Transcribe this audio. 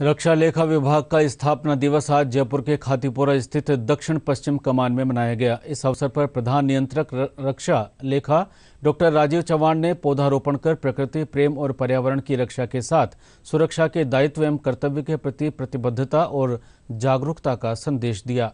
रक्षा लेखा विभाग का स्थापना दिवस आज जयपुर के खातीपुरा स्थित दक्षिण पश्चिम कमान में मनाया गया इस अवसर पर प्रधान नियंत्रक रक्षा लेखा डॉक्टर राजीव चौहान ने पौधारोपण कर प्रकृति प्रेम और पर्यावरण की रक्षा के साथ सुरक्षा के दायित्व एवं कर्तव्य के प्रति प्रतिबद्धता और जागरूकता का संदेश दिया